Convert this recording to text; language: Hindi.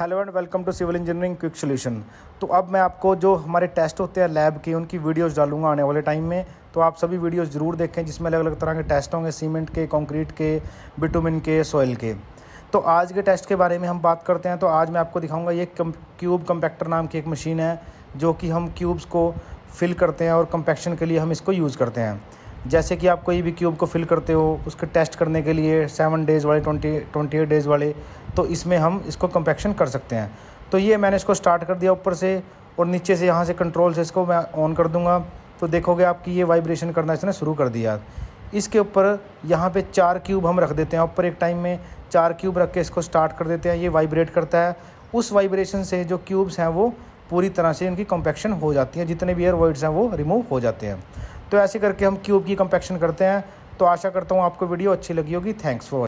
hello and welcome to civil engineering quick solution तो अब मैं आपको जो हमारे टेस्ट होते हैं लैब के उनकी वीडियोस डालूंगा आने वाले टाइम में तो आप सभी वीडियोस ज़रूर देखें जिसमें अलग अलग तरह के टेस्ट होंगे सीमेंट के कंक्रीट के बिटुमिन के सोयल के तो आज के टेस्ट के बारे में हम बात करते हैं तो आज मैं आपको दिखाऊँगा ये क्यूब कम्पैक्टर नाम की एक मशीन है जो कि हम क्यूब्स को फिल करते हैं और कम्पैक्शन के लिए हम इसको यूज़ करते हैं जैसे कि आप कोई भी क्यूब को फिल करते हो उसके टेस्ट करने के लिए सेवन डेज़ वाले ट्वेंटी ट्वेंटी एट डेज़ वाले तो इसमें हम इसको कंपैक्शन कर सकते हैं तो ये मैंने इसको स्टार्ट कर दिया ऊपर से और नीचे से यहाँ से कंट्रोल से इसको मैं ऑन कर दूँगा तो देखोगे आपकी ये वाइब्रेशन करना इसने शुरू कर दिया इसके ऊपर यहाँ पे चार क्यूब हम रख देते हैं ऊपर एक टाइम में चार क्यूब रख के इसको स्टार्ट कर देते हैं ये वाइब्रेट करता है उस वाइब्रेशन से जो क्यूब्स हैं वो पूरी तरह से इनकी कॉम्पैक्शन हो जाती है जितने भी एयर वॉइड्स हैं वो रिमूव हो जाते हैं तो ऐसे करके हम क्यूब की कंपेक्शन करते हैं तो आशा करता हूँ आपको वीडियो अच्छी लगी होगी थैंक्स फॉर